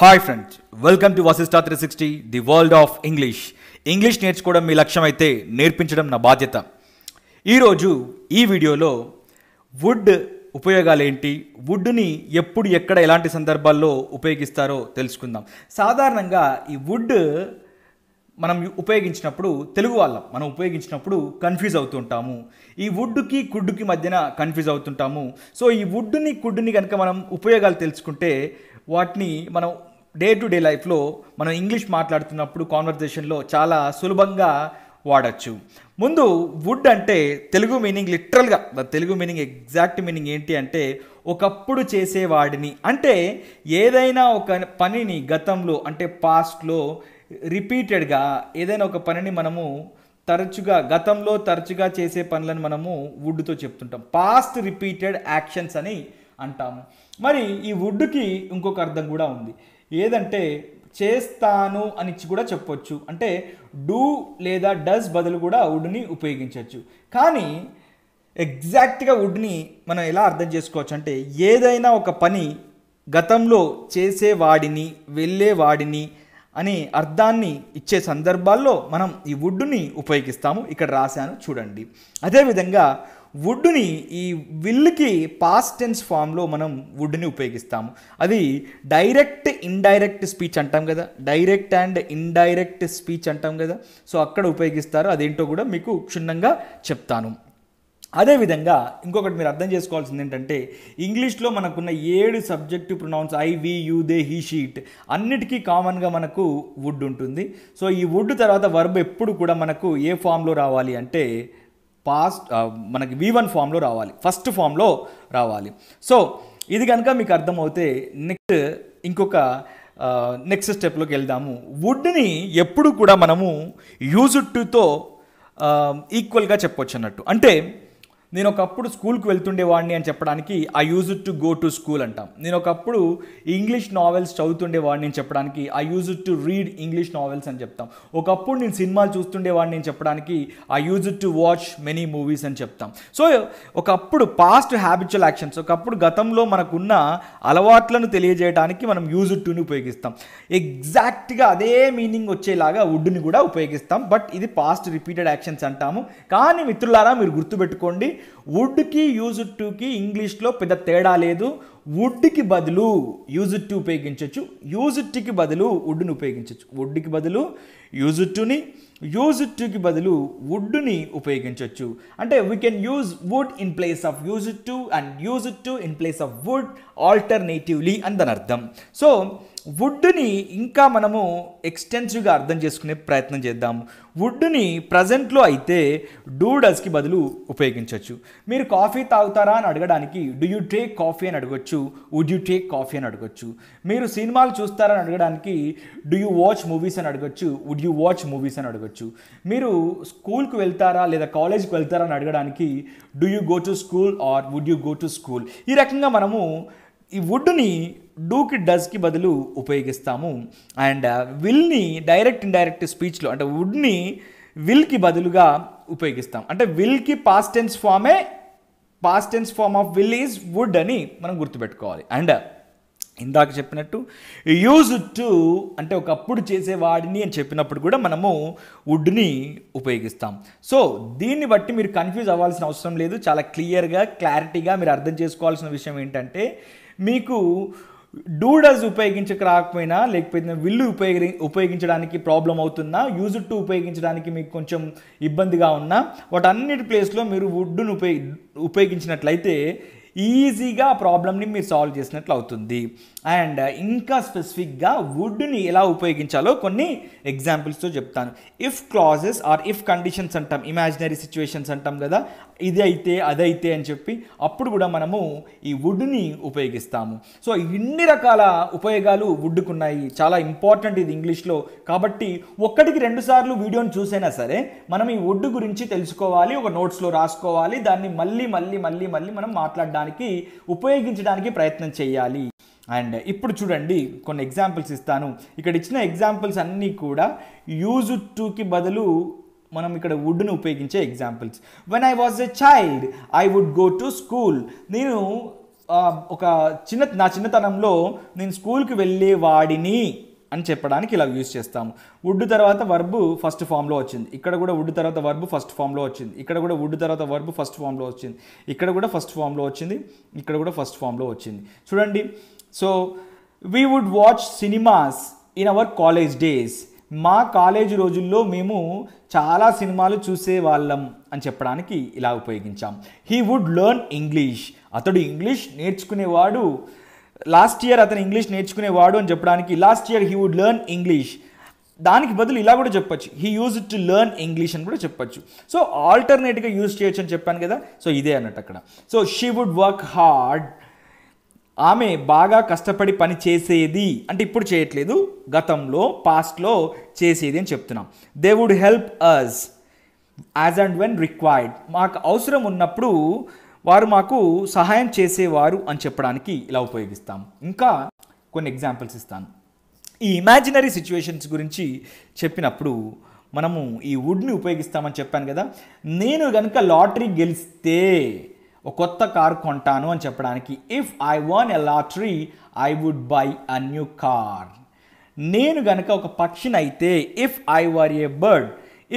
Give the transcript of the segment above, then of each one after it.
hi friends welcome to Vasista three sixty the world of English English నేర్చుకోవడం మీ లక్ష్యం అయితే నేర్పించడం నా బాధ్యత ఈరోజు ఈ వీడియోలో వుడ్ ఉపయోగాలు ఏంటి వుడ్ని ఎప్పుడు ఎక్కడ ఎలాంటి సందర్భాల్లో ఉపయోగిస్తారో తెలుసుకుందాం సాధారణంగా ఈ వుడ్ మనం ఉపయోగించినప్పుడు తెలుగు వాళ్ళం మనం ఉపయోగించినప్పుడు కన్ఫ్యూజ్ అవుతుంటాము ఈ వుడ్కి కుడ్డుకి మధ్యన కన్ఫ్యూజ్ అవుతుంటాము సో ఈ వుడ్ని కుడ్డుని కనుక మనం ఉపయోగాలు తెలుసుకుంటే వాటిని మనం డే టు డే లైఫ్లో మనం ఇంగ్లీష్ మాట్లాడుతున్నప్పుడు కాన్వర్జేషన్లో చాలా సులభంగా వాడచ్చు ముందు వుడ్ అంటే తెలుగు మీనింగ్ లిటరల్గా తెలుగు మీనింగ్ ఎగ్జాక్ట్ మీనింగ్ ఏంటి అంటే ఒకప్పుడు చేసేవాడిని అంటే ఏదైనా ఒక పనిని గతంలో అంటే పాస్ట్లో రిపీటెడ్గా ఏదైనా ఒక పనిని మనము తరచుగా గతంలో తరచుగా చేసే పనులను మనము వుడ్తో చెప్తుంటాం పాస్ట్ రిపీటెడ్ యాక్షన్స్ అని అంటాము మరి ఈ వుడ్కి ఇంకొక అర్థం కూడా ఉంది ఏదంటే చేస్తాను అని కూడా చెప్పొచ్చు అంటే డూ లేదా డస్ బదులు కూడా వుడ్ని ఉపయోగించవచ్చు కానీ ఎగ్జాక్ట్గా వుడ్ని మనం ఎలా అర్థం చేసుకోవచ్చు అంటే ఏదైనా ఒక పని గతంలో చేసేవాడిని వెళ్ళేవాడిని అనే అర్థాన్ని ఇచ్చే సందర్భాల్లో మనం ఈ వుడ్డుని ఉపయోగిస్తాము ఇక్కడ రాశాను చూడండి అదేవిధంగా వుడ్ని ఈ విల్కి పాస్ట్ టెన్స్ ఫామ్లో మనం వుడ్ని ఉపయోగిస్తాము అది డైరెక్ట్ ఇండైరెక్ట్ స్పీచ్ అంటాం కదా డైరెక్ట్ అండ్ ఇండైరెక్ట్ స్పీచ్ అంటాం కదా సో అక్కడ ఉపయోగిస్తారు అదేంటో కూడా మీకు క్షుణ్ణంగా చెప్తాను అదేవిధంగా ఇంకొకటి మీరు అర్థం చేసుకోవాల్సింది ఏంటంటే ఇంగ్లీష్లో మనకున్న ఏడు subjective pronouns I we you they he she it అన్నిటికీ కామన్గా మనకు వుడ్ ఉంటుంది సో ఈ వుడ్ తర్వాత వర్బ్ ఎప్పుడు కూడా మనకు ఏ ఫామ్లో రావాలి అంటే పాస్ట్ uh, మనకి వి వన్ ఫామ్లో రావాలి ఫస్ట్ ఫామ్లో రావాలి సో ఇది కనుక మీకు అర్థమవుతే నెక్స్ట్ ఇంకొక నెక్స్ట్ uh, స్టెప్లోకి వెళ్దాము వుడ్ని ఎప్పుడు కూడా మనము యూజ్ టుతో ఈక్వల్గా చెప్పొచ్చు అన్నట్టు అంటే నేను ఒకప్పుడు స్కూల్కి వెళ్తుండేవాడిని అని చెప్పడానికి I use to go to school అంటాం నేను ఒకప్పుడు ఇంగ్లీష్ నావెల్స్ చదువుతుండేవాడిని అని చెప్పడానికి I use to read English novels అని చెప్తాం ఒకప్పుడు నేను సినిమాలు చూస్తుండేవాడిని అని చెప్పడానికి I use to watch many movies అని చెప్తాం సో ఒకప్పుడు పాస్ట్ హ్యాబిచువల్ యాక్షన్స్ ఒకప్పుడు గతంలో మనకున్న అలవాట్లను తెలియజేయడానికి మనం యూజ్ టుని ఉపయోగిస్తాం ఎగ్జాక్ట్గా అదే మీనింగ్ వచ్చేలాగా వుడ్ని కూడా ఉపయోగిస్తాం బట్ ఇది పాస్ట్ రిపీటెడ్ యాక్షన్స్ అంటాము కానీ మిత్రులారా మీరు గుర్తుపెట్టుకోండి వుడ్కి యూజ్ టుకి ఇంగ్లీష్లో పెద్ద తేడా లేదు వుడ్కి బదులు యూజ్ టు ఉపయోగించవచ్చు యూజ్ టుకి బదులు వుడ్ను ఉపయోగించవచ్చు వుడ్కి బదులు యూజ్ టుని యూజ్ టుకి బదులు వుడ్ని ఉపయోగించవచ్చు అంటే we can use would in place of use to and use to in place of would alternatively అందని అర్థం సో వుడ్ని ఇంకా మనము ఎక్స్టెన్సివ్గా అర్థం చేసుకునే ప్రయత్నం చేద్దాము వుడ్ని ప్రజెంట్లో అయితే డూడస్కి బదులు ఉపయోగించవచ్చు మీరు కాఫీ తాగుతారా అని అడగడానికి డూ యూ టేక్ కాఫీ అని అడగొచ్చు వుడ్ యూ టేక్ కాఫీ అని అడగొచ్చు మీరు సినిమాలు చూస్తారని అడగడానికి డూ యూ వాచ్ మూవీస్ అని అడగొచ్చు వుడ్ యూ వాచ్ మూవీస్ అని అడగొచ్చు మీరు స్కూల్కి వెళ్తారా లేదా కాలేజ్కి వెళ్తారా అని అడగడానికి do you go to school or would you go to school ఈ రకంగా మనము ఈ వుడ్ని డూకి డజ్కి బదులు ఉపయోగిస్తాము అండ్ విల్ని డైరెక్ట్ ఇండైరెక్ట్ స్పీచ్లో అంటే వుడ్ని విల్కి బదులుగా ఉపయోగిస్తాం అంటే విల్కి పాస్ట్ టెన్స్ ఫామే past tense form of will is would అని మనం గుర్తుపెట్టుకోవాలి అండ్ ఇందాక చెప్పినట్టు యూజ్ టు అంటే ఒకప్పుడు చేసేవాడిని అని చెప్పినప్పుడు కూడా మనము వుడ్ని ఉపయోగిస్తాం సో దీన్ని బట్టి మీరు కన్ఫ్యూజ్ అవ్వాల్సిన అవసరం లేదు చాలా క్లియర్గా క్లారిటీగా మీరు అర్థం చేసుకోవాల్సిన విషయం ఏంటంటే మీకు డూడస్ ఉపయోగించక రాకపోయినా లేకపోతే విల్లు ఉపయోగి ఉపయోగించడానికి ప్రాబ్లం అవుతున్నా యూజ్ టు ఉపయోగించడానికి మీకు కొంచెం ఇబ్బందిగా ఉన్నా వాటన్నిటి ప్లేస్లో మీరు వుడ్డును ఉపయోగి ఉపయోగించినట్లయితే ఈజీగా ఆ ప్రాబ్లమ్ని మీరు సాల్వ్ చేసినట్లు అవుతుంది అండ్ ఇంకా స్పెసిఫిక్గా వుడ్ని ఎలా ఉపయోగించాలో కొన్ని ఎగ్జాంపుల్స్తో చెప్తాను if clauses or if conditions అంటాం ఇమాజినరీ సిచ్యువేషన్స్ అంటాం కదా ఇది అయితే అదైతే అని చెప్పి అప్పుడు కూడా మనము ఈ వుడ్ని ఉపయోగిస్తాము సో ఇన్ని రకాల ఉపయోగాలు వుడ్కు ఉన్నాయి చాలా ఇంపార్టెంట్ ఇది ఇంగ్లీష్లో కాబట్టి ఒక్కటికి రెండు సార్లు వీడియోని చూసైనా సరే మనం ఈ వుడ్ గురించి తెలుసుకోవాలి ఒక నోట్స్లో రాసుకోవాలి దాన్ని మళ్ళీ మళ్ళీ మళ్ళీ మళ్ళీ మనం మాట్లాడడానికి ఉపయోగించడానికి ప్రయత్నం చేయాలి అండ్ ఇప్పుడు చూడండి కొన్ని ఎగ్జాంపుల్స్ ఇస్తాను ఇక్కడ ఇచ్చిన ఎగ్జాంపుల్స్ అన్నీ కూడా యూజ్ టూకి బదులు మనం ఇక్కడ వుడ్ను ఉపయోగించే examples when I was a child I would go to school నేను ఒక చిన్న నా చిన్నతనంలో నేను స్కూల్కి వెళ్ళేవాడిని అని చెప్పడానికి ఇలా యూజ్ చేస్తాము వుడ్ తర్వాత వర్బు ఫస్ట్ ఫామ్లో వచ్చింది ఇక్కడ కూడా వుడ్ తర్వాత వర్బు ఫస్ట్ ఫామ్లో వచ్చింది ఇక్కడ కూడా వుడ్ తర్వాత వర్బు ఫస్ట్ ఫామ్లో వచ్చింది ఇక్కడ కూడా ఫస్ట్ ఫామ్లో వచ్చింది ఇక్కడ కూడా ఫస్ట్ ఫామ్లో వచ్చింది చూడండి so we would watch cinemas in our college days మా కాలేజ్ రోజుల్లో మేము చాలా సినిమాలు చూసేవాళ్ళం అని చెప్పడానికి ఇలా ఉపయోగించాం హీ వుడ్ లెర్న్ ఇంగ్లీష్ అతడు ఇంగ్లీష్ నేర్చుకునేవాడు లాస్ట్ ఇయర్ అతను ఇంగ్లీష్ నేర్చుకునేవాడు అని చెప్పడానికి last year he would learn English దానికి బదులు ఇలా కూడా చెప్పొచ్చు he use to learn English అని కూడా చెప్పొచ్చు సో ఆల్టర్నేట్గా యూజ్ చేయొచ్చు అని చెప్పాను కదా సో ఇదే అన్నట్టు అక్కడ so she would work hard ఆమె బాగా కష్టపడి పని చేసేది అంటే ఇప్పుడు చేయట్లేదు గతంలో పాస్ట్లో చేసేది అని చెప్తున్నాం they would help us as and when required మాకు అవసరం ఉన్నప్పుడు వారు మాకు సహాయం చేసేవారు అని చెప్పడానికి ఇలా ఉపయోగిస్తాం ఇంకా కొన్ని ఎగ్జాంపుల్స్ ఇస్తాను ఈ ఇమాజినరీ సిచ్యువేషన్స్ గురించి చెప్పినప్పుడు మనము ఈ వుడ్ని ఉపయోగిస్తామని చెప్పాను కదా నేను కనుక లాటరీ గెలిస్తే ఒక కొత్త కార్ కొంటాను అని చెప్పడానికి if I won a lottery I would buy a new car నేను గనక ఒక పక్షిని అయితే if I were a bird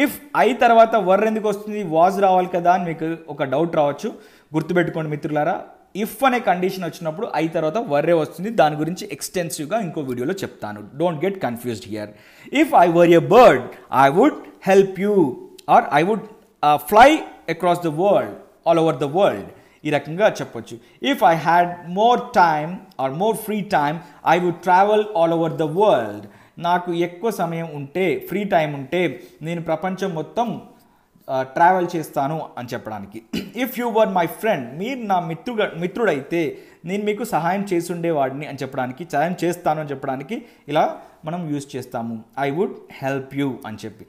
if I తర్వాత వర్ ఎందుకు వస్తుంది వాజ్ రావాలి కదా అని మీకు ఒక డౌట్ రావచ్చు గుర్తుపెట్టుకోండి మిత్రులారా ఇఫ్ అనే కండిషన్ వచ్చినప్పుడు ఐ తర్వాత వర్రే వస్తుంది దాని గురించి ఎక్స్టెన్సివ్గా ఇంకో వీడియోలో చెప్తాను don't get confused here if I were a bird I would help you or I would fly across the world all over the world ఈ రకంగా చెప్పొచ్చు if I had more time or more free time I would travel all over the world నాకు ఎక్కువ సమయం ఉంటే free time ఉంటే నేను ప్రపంచం మొత్తం ట్రావెల్ చేస్తాను అని చెప్పడానికి if you were my friend మీరు నా మిత్రుడు మిత్రుడైతే నేను మీకు సహాయం చేసుండేవాడిని అని చెప్పడానికి సహాయం చేస్తాను అని చెప్పడానికి ఇలా మనం యూజ్ చేస్తాము ఐ వుడ్ హెల్ప్ యూ అని చెప్పి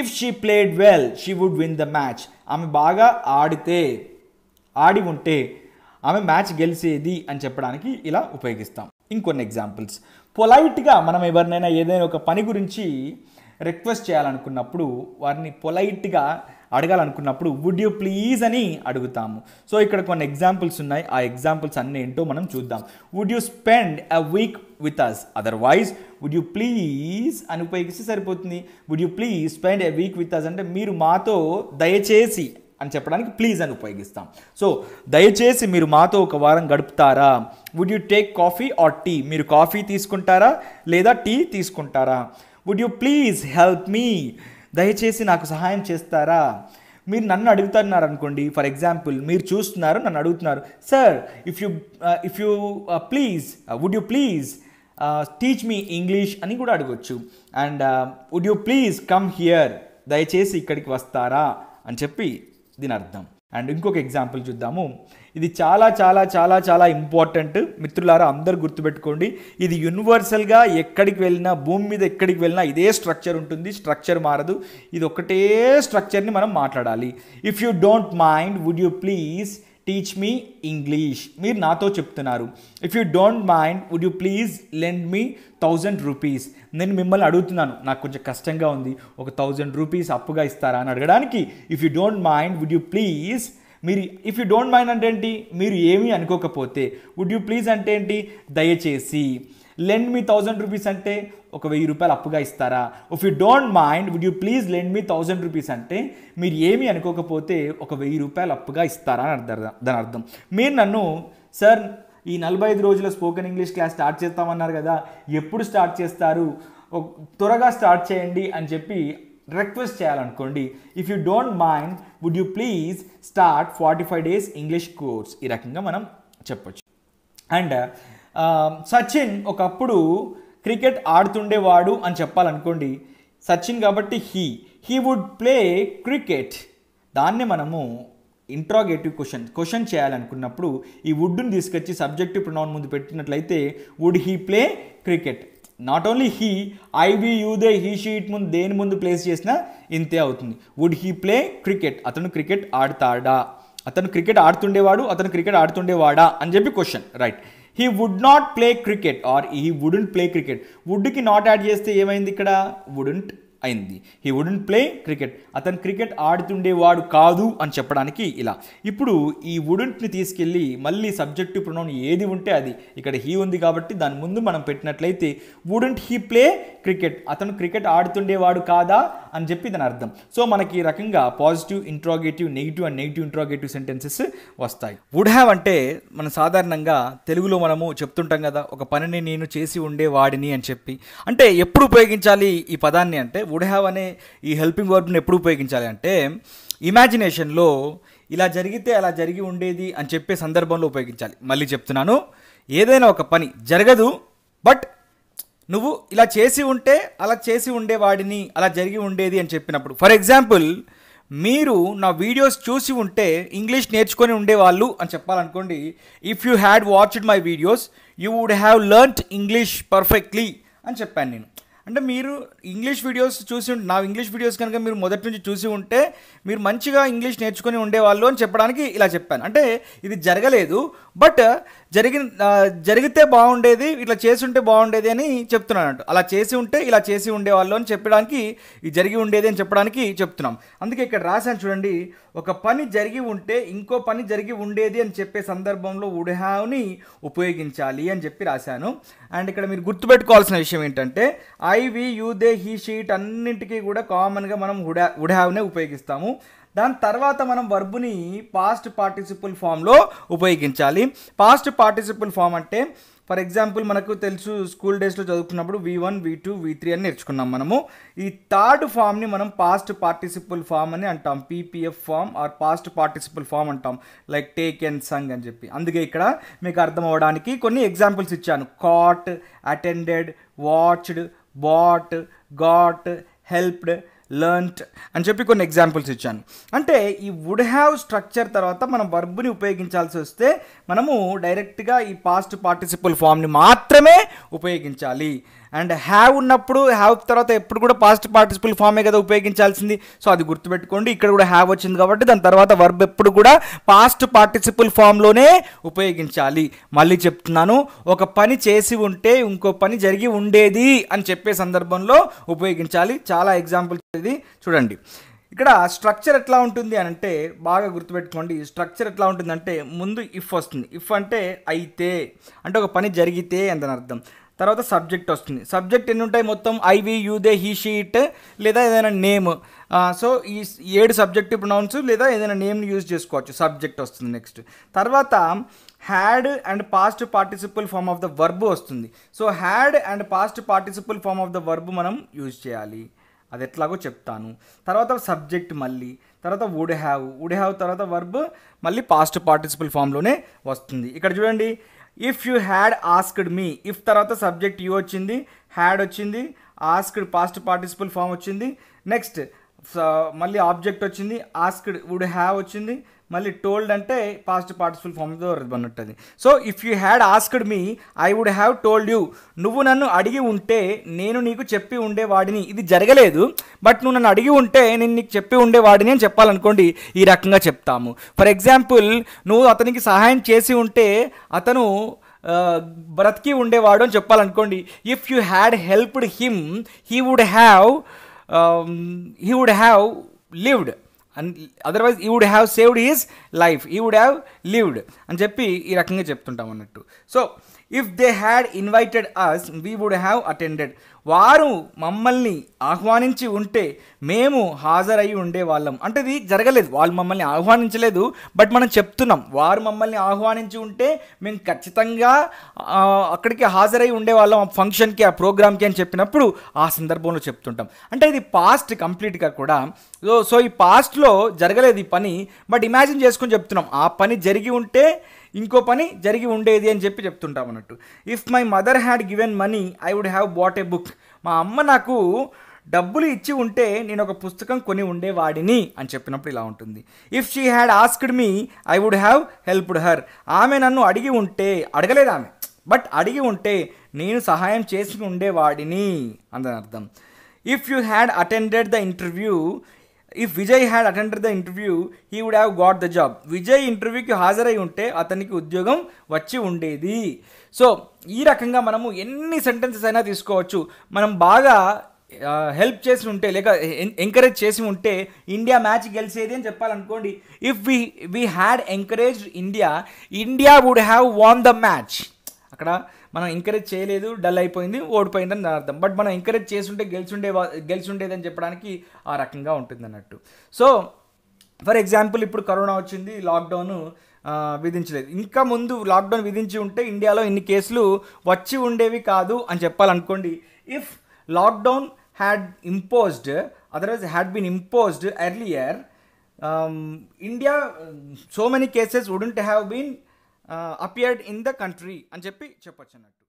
if she played well she would win the match ఆమె బాగా ఆడితే ఆడి ఉంటే ఆమె మ్యాచ్ గెలిచేది అని చెప్పడానికి ఇలా ఉపయోగిస్తాం ఇంకొన్ని ఎగ్జాంపుల్స్ పొలైట్గా మనం ఎవరినైనా ఏదైనా ఒక పని గురించి రిక్వెస్ట్ చేయాలనుకున్నప్పుడు వారిని పొలైట్గా అడగాలనుకున్నప్పుడు వుడ్ యూ ప్లీజ్ అని అడుగుతాము సో ఇక్కడ కొన్ని ఎగ్జాంపుల్స్ ఉన్నాయి ఆ ఎగ్జాంపుల్స్ అన్నీ ఏంటో మనం చూద్దాం would you spend a week with us otherwise would you please అని ఉపయోగిస్తే సరిపోతుంది would you please spend a week with us అంటే మీరు మాతో దయచేసి అని చెప్పడానికి ప్లీజ్ అని ఉపయోగిస్తాం సో దయచేసి మీరు మాతో ఒక వారం గడుపుతారా would you take coffee or tea మీరు కాఫీ తీసుకుంటారా లేదా టీ తీసుకుంటారా would you please help me దయచేసి నాకు సహాయం చేస్తారా మీరు నన్ను అడుగుతున్నారు అనుకోండి ఫర్ ఎగ్జాంపుల్ మీరు చూస్తున్నారు నన్ను అడుగుతున్నారు sir if you if you please would you please teach me English అని కూడా అడగొచ్చు and would you please come here దయచేసి ఇక్కడికి వస్తారా అని చెప్పి దీని అర్థం అండ్ ఇంకొక ఎగ్జాంపుల్ చూద్దాము ఇది చాలా చాలా చాలా చాలా ఇంపార్టెంట్ మిత్రులారా అందరు గుర్తుపెట్టుకోండి ఇది యూనివర్సల్గా ఎక్కడికి వెళ్ళినా భూమి మీద ఎక్కడికి వెళ్ళినా ఇదే స్ట్రక్చర్ ఉంటుంది స్ట్రక్చర్ మారదు ఇది ఒకటే స్ట్రక్చర్ని మనం మాట్లాడాలి if you don't mind would you please teach me English మీరు నాతో చెప్తున్నారు if you don't mind would you please lend me thousand rupees నేను మిమ్మల్ని అడుగుతున్నాను నాకు కొంచెం కష్టంగా ఉంది ఒక థౌజండ్ రూపీస్ అప్పుగా ఇస్తారా అని అడగడానికి if you don't mind would you please మీరు ఇఫ్ యూ డోంట్ మైండ్ అంటే ఏంటి మీరు ఏమీ అనుకోకపోతే వుడ్ యూ ప్లీజ్ అంటే ఏంటి దయచేసి లెండ్ మీ థౌజండ్ రూపీస్ అంటే ఒక వెయ్యి రూపాయలు అప్పుగా ఇస్తారా if you don't mind would you please lend me thousand rupees అంటే మీరు ఏమీ అనుకోకపోతే ఒక వెయ్యి రూపాయలు అప్పుగా ఇస్తారా అని అర్థం దాని అర్థం మీరు నన్ను సార్ ఈ నలభై ఐదు రోజుల స్పోకెన్ ఇంగ్లీష్ క్లాస్ స్టార్ట్ చేస్తామన్నారు కదా ఎప్పుడు స్టార్ట్ చేస్తారు త్వరగా స్టార్ట్ చేయండి అని చెప్పి రిక్వెస్ట్ చేయాలనుకోండి if you don't mind would you please start forty five days English course ఈ రకంగా మనం చెప్పొచ్చు అండ్ సచిన్ uh, ఒకప్పుడు క్రికెట్ ఆడుతుండేవాడు అని చెప్పాలనుకోండి సచిన్ కాబట్టి he he would play cricket దాన్ని మనము ఇంట్రాగేటివ్ క్వశ్చన్ క్వశ్చన్ చేయాలనుకున్నప్పుడు ఈ వుడ్ని తీసుకొచ్చి సబ్జెక్టివ్ ప్రొనౌన్ ముందు పెట్టినట్లయితే would he play cricket not only he I we you they he she it ముందు దేని ముందు ప్లేస్ చేసినా ఇంతే అవుతుంది వుడ్ హీ ప్లే క్రికెట్ అతను క్రికెట్ ఆడతాడా అతను క్రికెట్ ఆడుతుండేవాడు అతను క్రికెట్ ఆడుతుండేవాడా అని చెప్పి question right he would not play cricket or he wouldn't play cricket వుడ్కి నాట్ యాడ్ చేస్తే ఏమైంది ఇక్కడ వుడెంట్ అయింది హీ వుడెంట్ ప్లే క్రికెట్ అతను క్రికెట్ ఆడుతుండేవాడు కాదు అని చెప్పడానికి ఇలా ఇప్పుడు ఈ వుడెంట్ని తీసుకెళ్ళి మళ్ళీ సబ్జెక్టివ్ ప్రొనౌన్ ఏది ఉంటే అది ఇక్కడ హీ ఉంది కాబట్టి దాని ముందు మనం పెట్టినట్లయితే వుడెంట్ హీ ప్లే క్రికెట్ అతను క్రికెట్ ఆడుతుండేవాడు కాదా అని చెప్పి దాని అర్థం సో మనకి ఈ రకంగా positive interrogative negative and negative interrogative sentences వస్తాయి వుడ్ హ్యావ్ అంటే మనం సాధారణంగా తెలుగులో మనము చెప్తుంటాం కదా ఒక పనిని నేను చేసి ఉండేవాడిని అని చెప్పి అంటే ఎప్పుడు ఉపయోగించాలి ఈ పదాన్ని అంటే వుడ్ హ్యావ్ అనే ఈ హెల్పింగ్ వర్డ్ని ఎప్పుడు ఉపయోగించాలి అంటే ఇమాజినేషన్లో ఇలా జరిగితే అలా జరిగి ఉండేది అని చెప్పే సందర్భంలో ఉపయోగించాలి మళ్ళీ చెప్తున్నాను ఏదైనా ఒక పని జరగదు బట్ నువ్వు ఇలా చేసి ఉంటే అలా చేసి ఉండేవాడిని అలా జరిగి ఉండేది అని చెప్పినప్పుడు ఫర్ ఎగ్జాంపుల్ మీరు నా వీడియోస్ చూసి ఉంటే ఇంగ్లీష్ నేర్చుకొని ఉండేవాళ్ళు అని చెప్పాలనుకోండి if you had watched my videos you would have learnt English perfectly అని చెప్పాను నేను అంటే మీరు ఇంగ్లీష్ వీడియోస్ చూసి నా ఇంగ్లీష్ వీడియోస్ కనుక మీరు మొదటి నుంచి చూసి ఉంటే మీరు మంచిగా ఇంగ్లీష్ నేర్చుకుని ఉండేవాళ్ళు అని చెప్పడానికి ఇలా చెప్పాను అంటే ఇది జరగలేదు బట్ జరిగి జరిగితే బాగుండేది ఇట్లా చేసి ఉంటే బాగుండేది అని చెప్తున్నాను అలా చేసి ఉంటే ఇలా చేసి ఉండేవాళ్ళు అని చెప్పడానికి జరిగి ఉండేది అని చెప్పడానికి చెప్తున్నాం అందుకే ఇక్కడ రాశాను చూడండి ఒక పని జరిగి ఉంటే ఇంకో పని జరిగి ఉండేది అని చెప్పే సందర్భంలో ఉడిహావుని ఉపయోగించాలి అని చెప్పి రాశాను అండ్ ఇక్కడ మీరు గుర్తుపెట్టుకోవాల్సిన విషయం ఏంటంటే I we you they he she it అన్నింటికీ కూడా కామన్గా మనం ఉడా ఉడిహావునే ఉపయోగిస్తాము దాని తర్వాత మనం వర్బుని పాస్ట్ పార్టిసిపుల్ ఫామ్లో ఉపయోగించాలి పాస్ట్ పార్టిసిపుల్ ఫామ్ అంటే ఫర్ ఎగ్జాంపుల్ మనకు తెలుసు స్కూల్ డేస్లో చదువుకున్నప్పుడు V one V two V three అని నేర్చుకున్నాం మనము ఈ థర్డ్ ఫామ్ని మనం పాస్ట్ పార్టిసిపుల్ ఫామ్ అని అంటాం PPF form or past participle form అంటాం లైక్ టేక్ అండ్ సంగ్ అని చెప్పి అందుకే ఇక్కడ మీకు అర్థం అవ్వడానికి కొన్ని ఎగ్జాంపుల్స్ ఇచ్చాను caught attended watched bought got helped learnt అని చెప్పి కొన్ని ఎగ్జాంపుల్స్ ఇచ్చాను అంటే ఈ వుడ్ హ్యావ్ స్ట్రక్చర్ తర్వాత మనం వర్బ్ని ఉపయోగించాల్సి వస్తే మనము డైరెక్ట్గా ఈ పాస్ట్ పార్టిసిపల్ ఫామ్ని మాత్రమే ఉపయోగించాలి అండ్ హ్యావ్ ఉన్నప్పుడు హ్యావ్ తర్వాత ఎప్పుడు కూడా పాస్ట్ పార్టిసిపల్ ఫామే కదా ఉపయోగించాల్సింది సో అది గుర్తుపెట్టుకోండి ఇక్కడ కూడా హ్యావ్ వచ్చింది కాబట్టి దాని తర్వాత వర్బ్ ఎప్పుడు కూడా పాస్ట్ పార్టిసిపల్ ఫామ్లోనే ఉపయోగించాలి మళ్ళీ చెప్తున్నాను ఒక పని చేసి ఉంటే ఇంకో పని జరిగి ఉండేది అని చెప్పే సందర్భంలో ఉపయోగించాలి చాలా ఎగ్జాంపుల్స్ ఇది చూడండి ఇక్కడ స్ట్రక్చర్ ఎట్లా ఉంటుంది అని అంటే బాగా గుర్తుపెట్టుకోండి స్ట్రక్చర్ ఎట్లా ఉంటుందంటే ముందు ఇఫ్ వస్తుంది ఇఫ్ అంటే అయితే అంటే ఒక పని జరిగితే అని అర్థం తర్వాత సబ్జెక్ట్ వస్తుంది సబ్జెక్ట్ ఎన్ని ఉంటాయి మొత్తం ఐవి యూదే హీ షీట్ లేదా ఏదైనా నేమ్ సో ఈ ఏడు సబ్జెక్టివ్ ప్రొనౌన్స్ లేదా ఏదైనా నేమ్ని యూజ్ చేసుకోవచ్చు సబ్జెక్ట్ వస్తుంది నెక్స్ట్ తర్వాత had and past participle form of the verb వస్తుంది so had and past participle form of the verb మనం యూజ్ చేయాలి అది ఎట్లాగో చెప్తాను తర్వాత సబ్జెక్ట్ మళ్ళీ తర్వాత వుడ్ హ్యావ్ వుడ్ హ్యావ్ తర్వాత వర్బ్ మళ్ళీ పాస్ట్ పార్టిసిపల్ ఫామ్లోనే వస్తుంది ఇక్కడ చూడండి if you had asked me if తర్వాత సబ్జెక్ట్ యూ వచ్చింది హ్యాడ్ వచ్చింది ఆస్క్డ్ పాస్ట్ పార్టిసిపల్ ఫామ్ వచ్చింది నెక్స్ట్ మళ్ళీ ఆబ్జెక్ట్ వచ్చింది ఆస్క్డ్ వుడ్ హ్యావ్ వచ్చింది మళ్ళీ టోల్డ్ అంటే పాస్ట్ పార్టిసిపల్ ఫామ్తో ఉంటుంది so if you had asked me I would have told you నువ్వు నన్ను అడిగి ఉంటే నేను నీకు చెప్పి ఉండేవాడిని ఇది జరగలేదు బట్ నువ్వు నన్ను అడిగి ఉంటే నేను నీకు చెప్పి ఉండేవాడిని అని చెప్పాలనుకోండి ఈ రకంగా చెప్తాము ఫర్ ఎగ్జాంపుల్ నువ్వు అతనికి సహాయం చేసి ఉంటే అతను బ్రతికి ఉండేవాడు అని చెప్పాలనుకోండి if you had helped him he would have he would have lived and otherwise he would have saved his life he would have lived అని చెప్పి ఈ రకంగా చెప్తుంటాం అన్నట్టు so if they had invited us we would have attended వారు మమ్మల్ని ఆహ్వానించి ఉంటే మేము హాజరయ్యి ఉండేవాళ్ళం అంటే ఇది జరగలేదు వాళ్ళు మమ్మల్ని ఆహ్వానించలేదు బట్ మనం చెప్తున్నాం వారు మమ్మల్ని ఆహ్వానించి ఉంటే మేము ఖచ్చితంగా అక్కడికి హాజరై ఉండేవాళ్ళం ఆ ఫంక్షన్కి ఆ ప్రోగ్రామ్కి అని చెప్పినప్పుడు ఆ సందర్భంలో చెప్తుంటాం అంటే ఇది పాస్ట్ కంప్లీట్గా కూడా సో సో ఈ పాస్ట్లో జరగలేదు ఈ పని బట్ ఇమాజిన్ చేసుకుని చెప్తున్నాం ఆ పని జరిగి ఉంటే ఇంకో పని జరిగి ఉండేది అని చెప్పి చెప్తుంటాం అన్నట్టు if my mother had given money I would have bought a book మా అమ్మ నాకు డబ్బులు ఇచ్చి ఉంటే నేను ఒక పుస్తకం కొని ఉండేవాడిని అని చెప్పినప్పుడు ఇలా ఉంటుంది if she had asked me I would have helped her ఆమె నన్ను అడిగి ఉంటే అడగలేదు ఆమె బట్ అడిగి ఉంటే నేను సహాయం చేసి ఉండేవాడిని అందని అర్థం if you had attended the interview if Vijay had attended the interview he would have got the job Vijay ఇంటర్వ్యూకి హాజరై ఉంటే అతనికి ఉద్యోగం వచ్చి ఉండేది సో ఈ రకంగా మనము ఎన్ని సెంటెన్సెస్ అయినా తీసుకోవచ్చు మనం బాగా హెల్ప్ చేసి ఉంటే లేక ఎంకరేజ్ చేసి ఉంటే ఇండియా మ్యాచ్ గెలిచేది అని చెప్పాలనుకోండి if we we had encouraged India India would have won the match అక్కడ మనం ఎంకరేజ్ చేయలేదు డల్ అయిపోయింది ఓడిపోయిందని అని అర్థం బట్ మనం ఎంకరేజ్ చేస్తుంటే గెలిచుండే గెలిచుండేదని చెప్పడానికి ఆ రకంగా ఉంటుంది అన్నట్టు సో ఫర్ ఎగ్జాంపుల్ ఇప్పుడు కరోనా వచ్చింది లాక్డౌన్ విధించలేదు ఇంకా ముందు లాక్డౌన్ విధించి ఉంటే ఇండియాలో ఇన్ని కేసులు వచ్చి ఉండేవి కాదు అని చెప్పాలనుకోండి if lockdown had imposed otherwise had been imposed earlier India so many cases wouldn't have been appeared in the country అని చెప్పి చెప్పొచ్చు అన్నట్టు